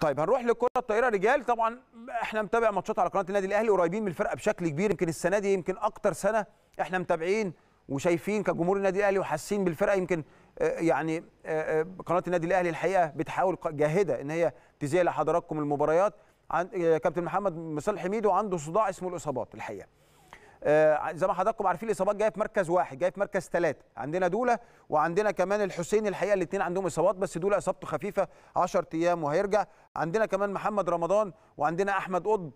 طيب هنروح لكرة الطائره رجال طبعا احنا متابع ماتشات على قناه النادي الاهلي قريبين من الفرقه بشكل كبير يمكن السنه دي يمكن اكتر سنه احنا متابعين وشايفين كجمهور النادي الاهلي وحاسين بالفرقه يمكن آه، يعني آه، آه، قناه النادي الاهلي الحقيقه بتحاول جاهده ان هي تذيع لحضراتكم المباريات كابتن محمد مصالح حميد وعنده صداع اسمه الاصابات الحقيقه آه، زي ما حضراتكم عارفين الاصابات جايه في مركز واحد جايه في مركز ثلاثه عندنا دوله وعندنا كمان الحسين الحقيقه الاثنين عندهم اصابات بس دوله اصابته خفيفه 10 ايام وهيرجع عندنا كمان محمد رمضان وعندنا احمد قطب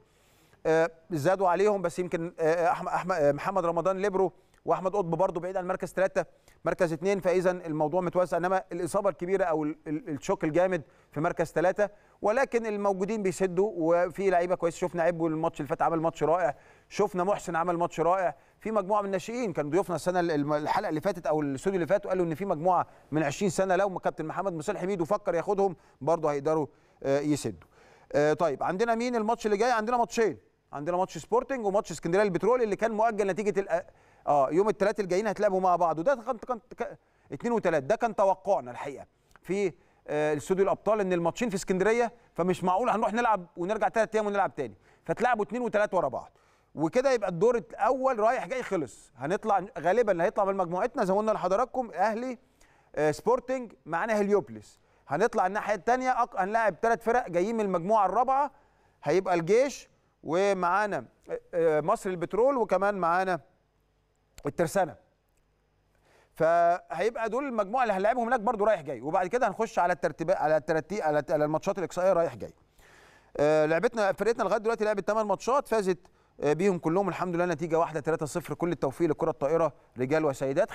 آه، زادوا عليهم بس يمكن آه، احمد محمد رمضان ليبرو واحمد قطب برضه بعيد عن مركز ثلاثه مركز اثنين فاذا الموضوع متوسع انما الاصابه الكبيره او الشوك الجامد في مركز ثلاثه ولكن الموجودين بيسدوا وفي لعيبه كويسه شفنا عبو الماتش اللي فات عمل ماتش رائع شفنا محسن عمل ماتش رائع في مجموعه من الناشئين كان ضيوفنا السنه الحلقه اللي فاتت او الاستوديو اللي فات وقالوا ان في مجموعه من 20 سنه لو كابتن محمد مصالح حميد وفكر ياخدهم برضه هيقدروا آه، يسدوا آه، طيب عندنا مين الماتش اللي جاي عندنا ماتشين عندنا ماتش سبورتنج وماتش اسكندريه البترول اللي كان مؤجل نتيجه اه يوم الثلاث الجايين هتلعبوا مع بعض وده كان كان اثنين وثلاث ده كان توقعنا الحقيقه في آه، استوديو الابطال ان الماتشين في اسكندريه فمش معقول هنروح نلعب ونرجع ثلاث ايام ونلعب ثاني فتلعبوا اثنين وثلاث ورا بعض وكده يبقى الدور الاول رايح جاي خلص هنطلع غالبا اللي هيطلع من مجموعتنا زي ما قلنا لحضراتكم اهلي آه، سبورتنج معانا هليوبلس هنطلع الناحيه الثانيه هنلاعب ثلاث فرق جايين من المجموعه الرابعه هيبقى الجيش ومعانا آه، مصر البترول وكمان معانا والترسانه فهيبقى دول المجموعه اللي هنلاعبهم هناك برضو رايح جاي وبعد كده هنخش على الترتيبات على الترتيب على الماتشات الاقصائيه رايح جاي آه، لعبتنا فرقتنا لغايه دلوقتي لعبت 8 ماتشات فازت آه، بيهم كلهم الحمد لله نتيجه واحده 3-0 كل التوفيق لكره الطائره رجال وسيدات